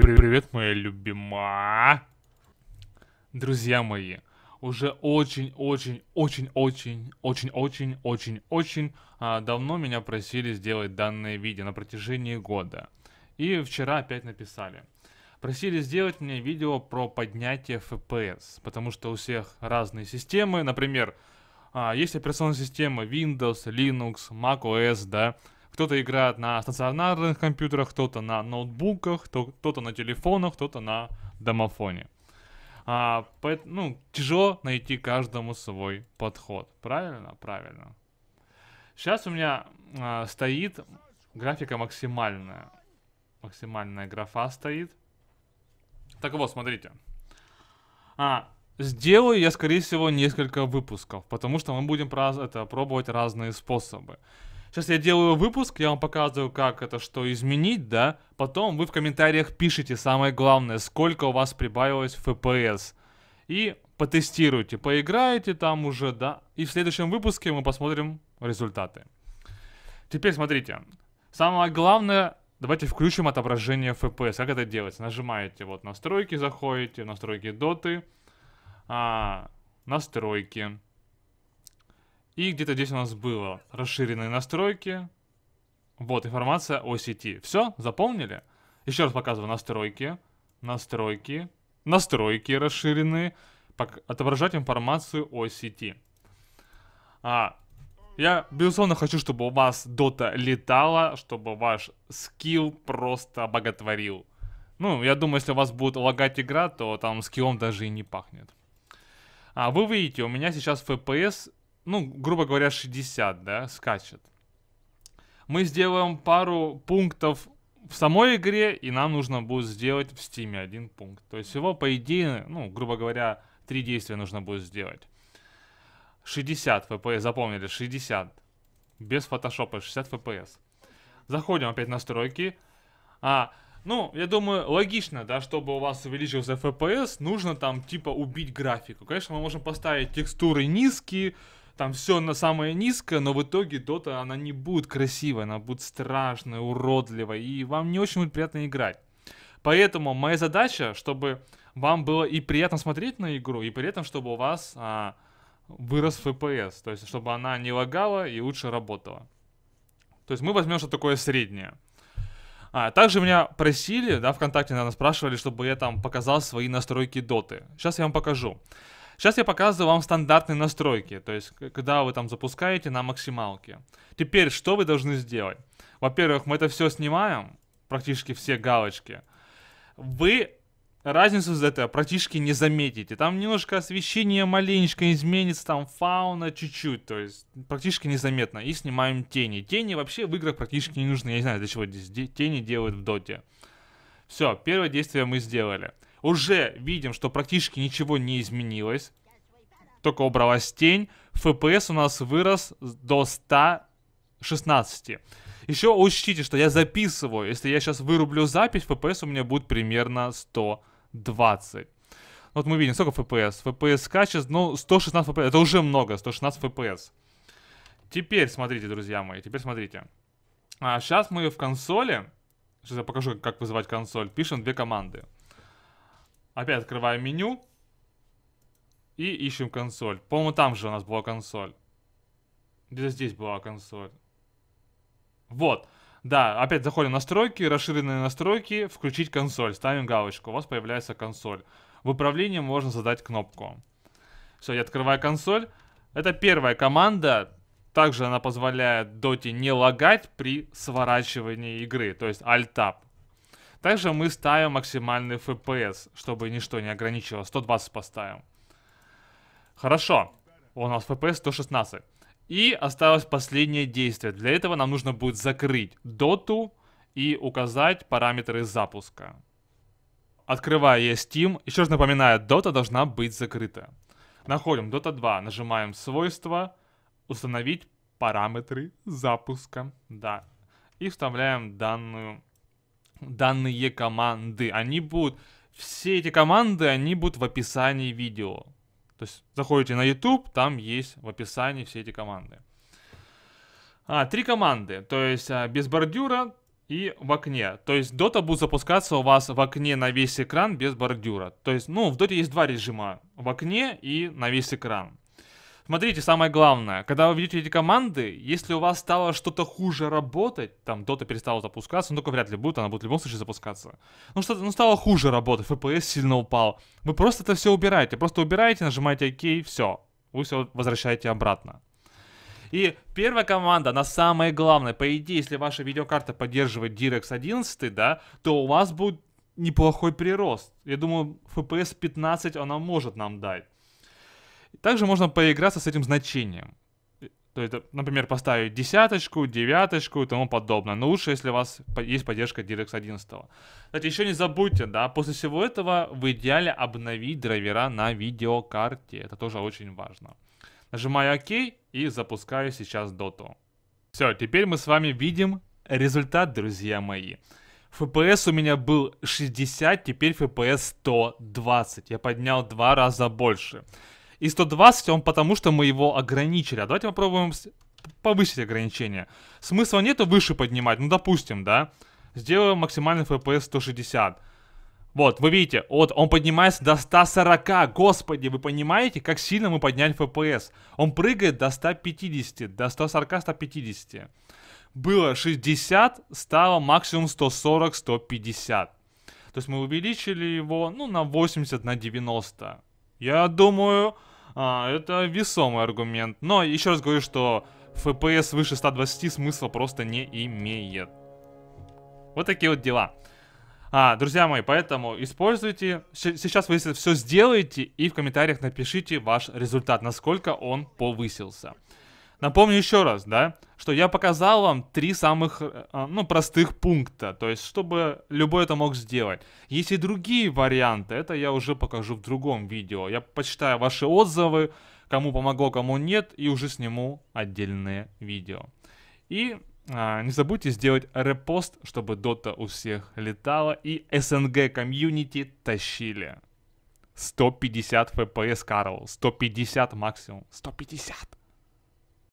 Привет, привет, моя любимая, Друзья мои, уже очень-очень-очень-очень-очень-очень-очень а, давно меня просили сделать данное видео на протяжении года. И вчера опять написали. Просили сделать мне видео про поднятие FPS, потому что у всех разные системы, например, а, есть операционная система Windows, Linux, Mac OS, да, кто-то играет на стационарных компьютерах, кто-то на ноутбуках, кто-то на телефонах, кто-то на домофоне. А, поэтому, ну, тяжело найти каждому свой подход. Правильно? Правильно. Сейчас у меня а, стоит графика максимальная. Максимальная графа стоит. Так вот, смотрите. А, сделаю я, скорее всего, несколько выпусков, потому что мы будем это пробовать разные способы. Сейчас я делаю выпуск, я вам показываю, как это что изменить, да. Потом вы в комментариях пишите самое главное, сколько у вас прибавилось FPS. И потестируйте, поиграете там уже, да. И в следующем выпуске мы посмотрим результаты. Теперь смотрите. Самое главное, давайте включим отображение FPS. Как это делать? Нажимаете вот настройки, заходите, настройки доты, а, настройки. И где-то здесь у нас было расширенные настройки. Вот информация о сети. Все, запомнили? Еще раз показываю настройки. Настройки. Настройки расширенные. Отображать информацию о сети. А, я, безусловно, хочу, чтобы у вас дота летала, чтобы ваш скилл просто боготворил. Ну, я думаю, если у вас будет лагать игра, то там скиллом даже и не пахнет. А вы видите, у меня сейчас FPS ну, грубо говоря, 60, да, скачет. Мы сделаем пару пунктов в самой игре, и нам нужно будет сделать в стиме один пункт. То есть всего, по идее, ну, грубо говоря, три действия нужно будет сделать. 60 FPS, запомнили, 60. Без фотошопа, 60 FPS. Заходим опять в настройки. А, ну, я думаю, логично, да, чтобы у вас увеличился FPS, нужно там типа убить графику. Конечно, мы можем поставить текстуры низкие, там все на самое низкое, но в итоге дота, она не будет красивая, она будет страшная, уродливая, и вам не очень будет приятно играть. Поэтому моя задача, чтобы вам было и приятно смотреть на игру, и при этом, чтобы у вас а, вырос FPS, то есть чтобы она не лагала и лучше работала. То есть мы возьмем что такое среднее. А, также меня просили, да, ВКонтакте, наверное, спрашивали, чтобы я там показал свои настройки доты. Сейчас я вам покажу. Сейчас я показываю вам стандартные настройки, то есть когда вы там запускаете на максималке. Теперь что вы должны сделать? Во-первых, мы это все снимаем, практически все галочки. Вы разницу с этого практически не заметите. Там немножко освещение маленечко изменится, там фауна чуть-чуть, то есть практически незаметно. И снимаем тени. Тени вообще в играх практически не нужны. Я не знаю, для чего здесь тени делают в доте. Все, первое действие мы сделали. Уже видим, что практически ничего не изменилось. Только убралась тень. FPS у нас вырос до 116. Еще учтите, что я записываю. Если я сейчас вырублю запись, FPS у меня будет примерно 120. Ну, вот мы видим, сколько FPS. FPS скачет, ну, 116 FPS. Это уже много, 116 FPS. Теперь смотрите, друзья мои, теперь смотрите. А сейчас мы в консоли, сейчас я покажу, как вызывать консоль, пишем две команды. Опять открываем меню. И ищем консоль. По-моему, там же у нас была консоль. Где-то здесь была консоль. Вот. Да, опять заходим в настройки, расширенные настройки, включить консоль. Ставим галочку, у вас появляется консоль. В управлении можно задать кнопку. Все, я открываю консоль. Это первая команда. Также она позволяет доте не лагать при сворачивании игры, то есть Alt-Tab. Также мы ставим максимальный FPS, чтобы ничто не ограничило. 120 поставим. Хорошо. У нас FPS 116. И осталось последнее действие. Для этого нам нужно будет закрыть доту и указать параметры запуска. Открывая я Steam, еще раз напоминаю, дота должна быть закрыта. Находим Dota 2, нажимаем свойства, установить параметры запуска, да, и вставляем данную данные команды. Они будут, все эти команды, они будут в описании видео. То есть заходите на YouTube, там есть в описании все эти команды. А, три команды, то есть а, без бордюра и в окне. То есть Dota будет запускаться у вас в окне на весь экран без бордюра. То есть, ну, в Dota есть два режима, в окне и на весь экран. Смотрите, самое главное, когда вы видите эти команды, если у вас стало что-то хуже работать, там Dota перестала запускаться, ну только вряд ли будет, она будет в любом случае запускаться. Ну что-то, ну стало хуже работать, FPS сильно упал. Вы просто это все убираете, просто убираете, нажимаете ОК, все. Вы все возвращаете обратно. И первая команда, она самая главная. По идее, если ваша видеокарта поддерживает DirectX 11, да, то у вас будет неплохой прирост. Я думаю, FPS 15 она может нам дать. Также можно поиграться с этим значением. То есть, например, поставить десяточку, девяточку и тому подобное. Но лучше, если у вас есть поддержка DirectX 11. Кстати, еще не забудьте, да, после всего этого в идеале обновить драйвера на видеокарте. Это тоже очень важно. Нажимаю ОК и запускаю сейчас доту. Все, теперь мы с вами видим результат, друзья мои. FPS у меня был 60, теперь FPS 120. Я поднял два раза больше. И 120 он потому, что мы его ограничили. А давайте попробуем повысить ограничение. Смысла нету выше поднимать, ну допустим, да. Сделаем максимальный FPS 160. Вот, вы видите, вот он поднимается до 140, господи, вы понимаете, как сильно мы подняли FPS? Он прыгает до 150, до 140-150. Было 60, стало максимум 140-150. То есть мы увеличили его, ну, на 80, на 90. Я думаю, а, это весомый аргумент. Но еще раз говорю, что FPS выше 120 смысла просто не имеет. Вот такие вот дела. А, друзья мои, поэтому используйте. Сейчас вы все сделаете и в комментариях напишите ваш результат, насколько он повысился. Напомню еще раз, да, что я показал вам три самых, э, э, ну, простых пункта, то есть, чтобы любой это мог сделать. Есть и другие варианты, это я уже покажу в другом видео. Я почитаю ваши отзывы, кому помогло, кому нет, и уже сниму отдельные видео. И а, не забудьте сделать репост, чтобы дота у всех летала и СНГ комьюнити тащили. 150 FPS, Карл, 150 максимум, 150.